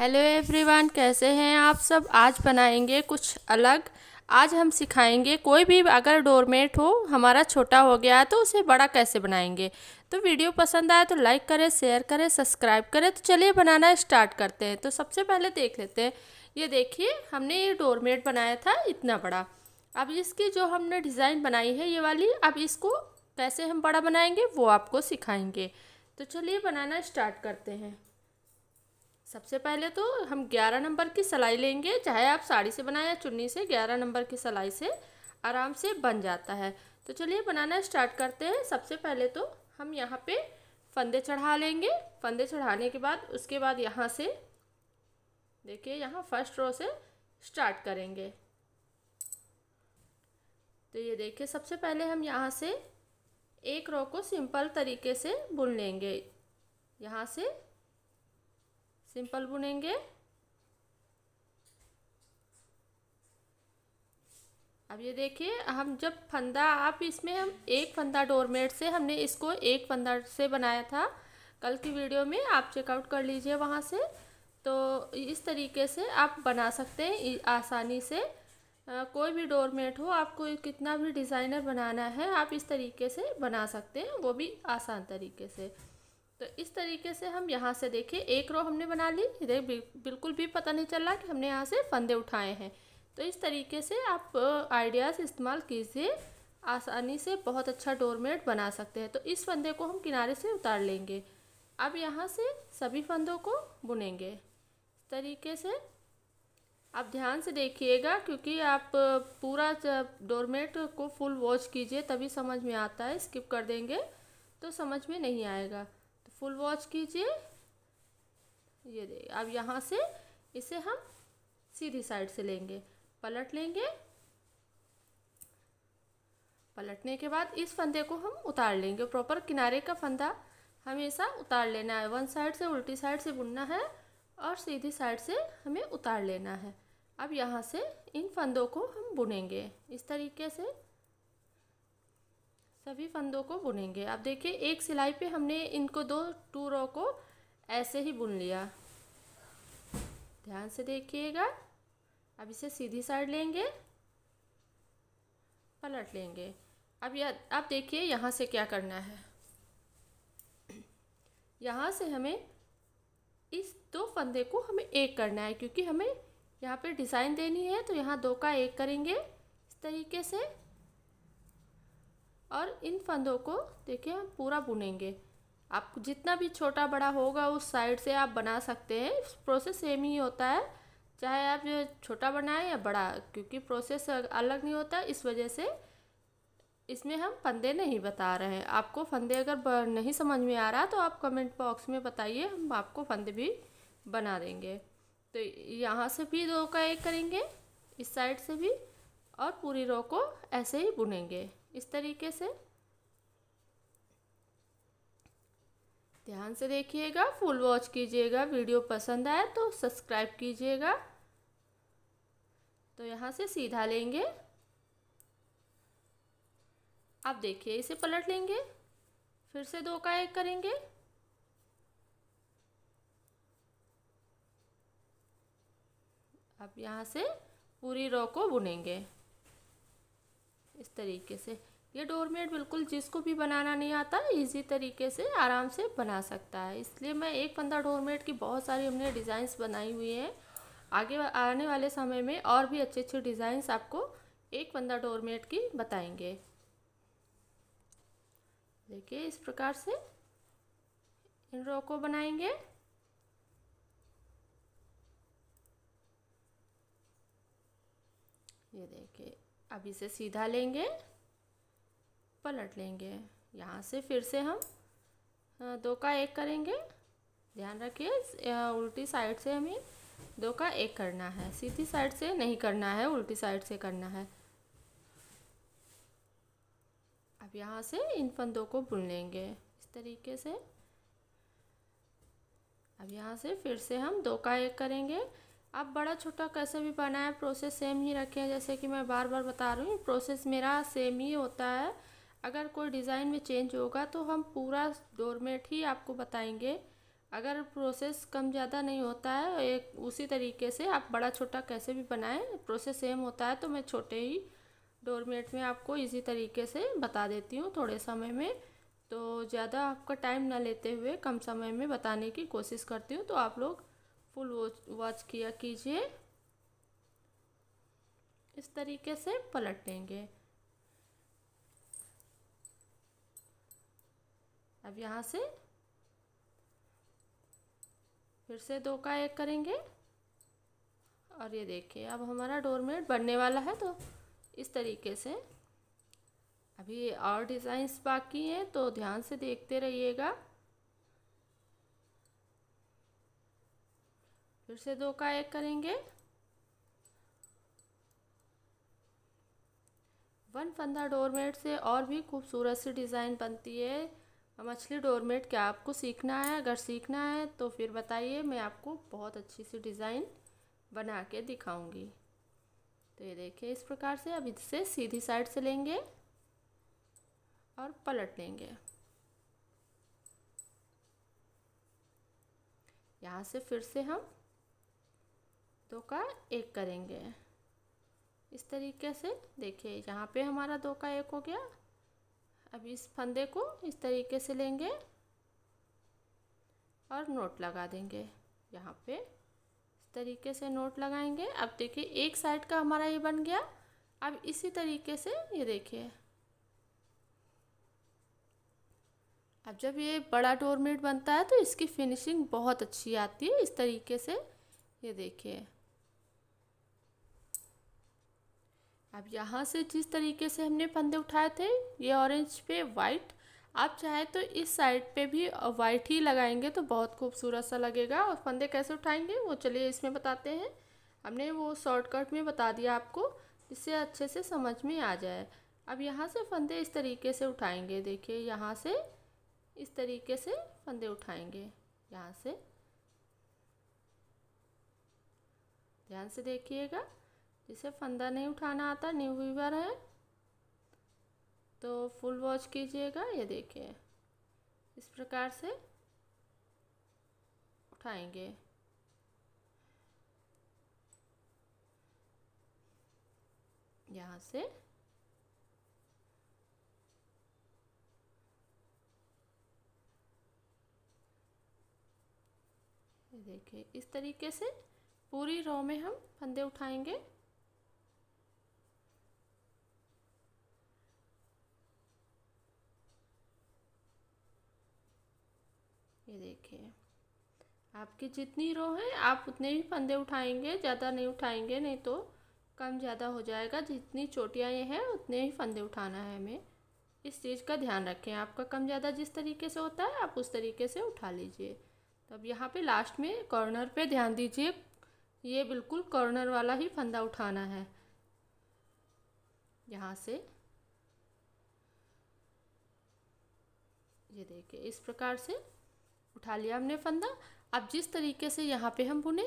hello everyone कैसे हैं आप सब आज बनाएंगे कुछ अलग आज हम सिखाएंगे कोई भी अगर डोरमेट हो हमारा छोटा हो गया तो उसे बड़ा कैसे बनाएंगे तो वीडियो पसंद आए तो लाइक करें शेयर करें सब्सक्राइब करें तो चलिए बनाना स्टार्ट करते हैं तो सबसे पहले देख लेते हैं ये देखिए हमने ये डोरमेट बनाया था इतना बड़ा अब इसकी जो हमने डिज़ाइन बनाई है ये वाली अब इसको कैसे हम बड़ा बनाएंगे वो आपको सिखाएंगे तो चलिए बनाना स्टार्ट करते हैं सबसे पहले तो हम ग्यारह नंबर की सिलाई लेंगे चाहे आप साड़ी से बनाएं या चुन्नी से ग्यारह नंबर की सिलाई से आराम से बन जाता है तो चलिए बनाना स्टार्ट करते हैं सबसे पहले तो हम यहाँ पे फंदे चढ़ा लेंगे फंदे चढ़ाने के बाद उसके बाद यहाँ से देखिए यहाँ फर्स्ट रो से स्टार्ट करेंगे तो ये देखिए सबसे पहले हम यहाँ से एक रो को सिंपल तरीके से बुन लेंगे यहाँ से सिंपल बुनेंगे अब ये देखिए हम जब फंदा आप इसमें हम एक फंदा डोरमेट से हमने इसको एक फंदा से बनाया था कल की वीडियो में आप चेकआउट कर लीजिए वहाँ से तो इस तरीके से आप बना सकते हैं आसानी से आ, कोई भी डोरमेट हो आपको कितना भी डिज़ाइनर बनाना है आप इस तरीके से बना सकते हैं वो भी आसान तरीके से तो इस तरीके से हम यहाँ से देखें एक रो हमने बना ली देख बिल्कुल भी पता नहीं चल रहा कि हमने यहाँ से फंदे उठाए हैं तो इस तरीके से आप आइडियाज़ इस्तेमाल कीजिए आसानी से बहुत अच्छा डोरमेट बना सकते हैं तो इस फंदे को हम किनारे से उतार लेंगे अब यहाँ से सभी फंदों को बुनेंगे इस तरीके से आप ध्यान से देखिएगा क्योंकि आप पूरा डोरमेट को फुल वॉच कीजिए तभी समझ में आता है स्किप कर देंगे तो समझ में नहीं आएगा फुल वॉच कीजिए ये देखिए अब यहाँ से इसे हम सीधी साइड से लेंगे पलट लेंगे पलटने के बाद इस फंदे को हम उतार लेंगे प्रॉपर किनारे का फंदा हमेशा उतार लेना है वन साइड से उल्टी साइड से बुनना है और सीधी साइड से हमें उतार लेना है अब यहाँ से इन फंदों को हम बुनेंगे इस तरीके से सभी फंदों को बुनेंगे आप देखिए एक सिलाई पे हमने इनको दो टू रो को ऐसे ही बुन लिया ध्यान से देखिएगा अब इसे सीधी साइड लेंगे पलट लेंगे अब यह अब देखिए यहाँ से क्या करना है यहाँ से हमें इस दो फंदे को हमें एक करना है क्योंकि हमें यहाँ पे डिज़ाइन देनी है तो यहाँ दो का एक करेंगे इस तरीके से और इन फंदों को देखिए हम पूरा बुनेंगे आप जितना भी छोटा बड़ा होगा उस साइड से आप बना सकते हैं प्रोसेस सेम ही होता है चाहे आप छोटा बनाएं या बड़ा क्योंकि प्रोसेस अलग नहीं होता इस वजह से इसमें हम फंदे नहीं बता रहे हैं आपको फंदे अगर नहीं समझ में आ रहा तो आप कमेंट बॉक्स में बताइए हम आपको फंदे भी बना देंगे तो यहाँ से भी दो का एक करेंगे इस साइड से भी और पूरी रो को ऐसे ही बुनेंगे इस तरीके से ध्यान से देखिएगा फुल वॉच कीजिएगा वीडियो पसंद आए तो सब्सक्राइब कीजिएगा तो यहाँ से सीधा लेंगे आप देखिए इसे पलट लेंगे फिर से दो का एक करेंगे अब यहाँ से पूरी रो को बुनेंगे इस तरीके से ये डोरमेट बिल्कुल जिसको भी बनाना नहीं आता इजी तरीके से आराम से बना सकता है इसलिए मैं एक पंद्रह डोरमेट की बहुत सारी हमने डिज़ाइंस बनाई हुई हैं आगे आने वाले समय में और भी अच्छे अच्छे डिज़ाइंस आपको एक पंद्रह डोरमेट की बताएंगे देखिए इस प्रकार से इन रो को बनाएंगे ये देखिए अब इसे सीधा लेंगे पलट लेंगे यहाँ से फिर से हम दो का एक करेंगे ध्यान रखिए उल्टी साइड से हमें दो का एक करना है सीधी साइड से नहीं करना है उल्टी साइड से करना है अब यहाँ से इन फंदों को बुन लेंगे इस तरीके से अब यहाँ से फिर से हम दो का एक करेंगे आप बड़ा छोटा कैसे भी बनाएं प्रोसेस सेम ही रखें जैसे कि मैं बार बार बता रही हूँ प्रोसेस मेरा सेम ही होता है अगर कोई डिज़ाइन में चेंज होगा तो हम पूरा डोरमेट ही आपको बताएंगे अगर प्रोसेस कम ज़्यादा नहीं होता है एक उसी तरीके से आप बड़ा छोटा कैसे भी बनाएं प्रोसेस सेम होता है तो मैं छोटे ही डोरमेट में आपको इसी तरीके से बता देती हूँ थोड़े समय में तो ज़्यादा आपका टाइम ना लेते हुए कम समय में बताने की कोशिश करती हूँ तो आप लोग फुल वॉच किया कीजिए इस तरीके से पलटेंगे अब यहाँ से फिर से दो का एक करेंगे और ये देखिए अब हमारा डोरमेट बनने वाला है तो इस तरीके से अभी और डिज़ाइंस बाकी हैं तो ध्यान से देखते रहिएगा फिर से दो का एक करेंगे वन फंदा डोरमेट से और भी खूबसूरत सी डिज़ाइन बनती है मछली डोरमेट क्या आपको सीखना है अगर सीखना है तो फिर बताइए मैं आपको बहुत अच्छी सी डिज़ाइन बना के दिखाऊंगी तो ये देखिए इस प्रकार से अब इससे सीधी साइड से लेंगे और पलट लेंगे यहाँ से फिर से हम दो का एक करेंगे इस तरीके से देखिए यहाँ पे हमारा दो का एक हो गया अब इस फंदे को इस तरीके से लेंगे और नोट लगा देंगे यहाँ पे इस तरीके से नोट लगाएंगे अब देखिए एक साइड का हमारा ये बन गया अब इसी तरीके से ये देखिए अब जब ये बड़ा डोरमेट बनता है तो इसकी फिनिशिंग बहुत अच्छी आती है इस तरीके से ये देखिए अब यहाँ से जिस तरीके से हमने फंदे उठाए थे ये ऑरेंज पे वाइट आप चाहे तो इस साइड पे भी वाइट ही लगाएंगे तो बहुत खूबसूरत सा लगेगा और फंदे कैसे उठाएंगे वो चलिए इसमें बताते हैं हमने वो शॉर्टकट में बता दिया आपको जिससे अच्छे से समझ में आ जाए अब यहाँ से फंदे इस तरीके से उठाएंगे देखिए यहाँ से इस तरीके से फंदे उठाएंगे यहाँ से ध्यान से देखिएगा जिसे फंदा नहीं उठाना आता न्यू वीवर है तो फुल वॉच कीजिएगा ये देखिए इस प्रकार से उठाएंगे यहाँ से देखिए इस तरीके से पूरी रो में हम फंदे उठाएंगे ये देखिए जितनी रो है आप उतने ही फंदे उठाएंगे ज़्यादा नहीं उठाएंगे नहीं तो कम ज़्यादा हो जाएगा जितनी चोटियाँ ये हैं उतने ही फंदे उठाना है हमें इस चीज़ का ध्यान रखें आपका कम ज़्यादा जिस तरीके से होता है आप उस तरीके से उठा लीजिए तब यहाँ पे लास्ट में कॉर्नर पे ध्यान दीजिए ये बिल्कुल कॉर्नर वाला ही फंदा उठाना है यहाँ से ये देखिए इस प्रकार से उठा लिया हमने फंदा अब जिस तरीके से यहाँ पे हम बुने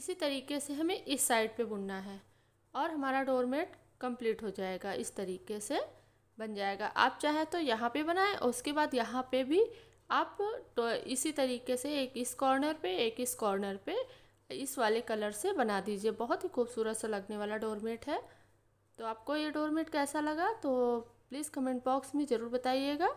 इसी तरीके से हमें इस साइड पे बुनना है और हमारा डोरमेट कंप्लीट हो जाएगा इस तरीके से बन जाएगा आप चाहे तो यहाँ पे बनाएं उसके बाद यहाँ पे भी आप तो इसी तरीके से एक इस कॉर्नर पे एक इस कॉर्नर पे इस वाले कलर से बना दीजिए बहुत ही खूबसूरत सा लगने वाला डोरमेट है तो आपको ये डोरमेट कैसा लगा तो प्लीज़ कमेंट बॉक्स में ज़रूर बताइएगा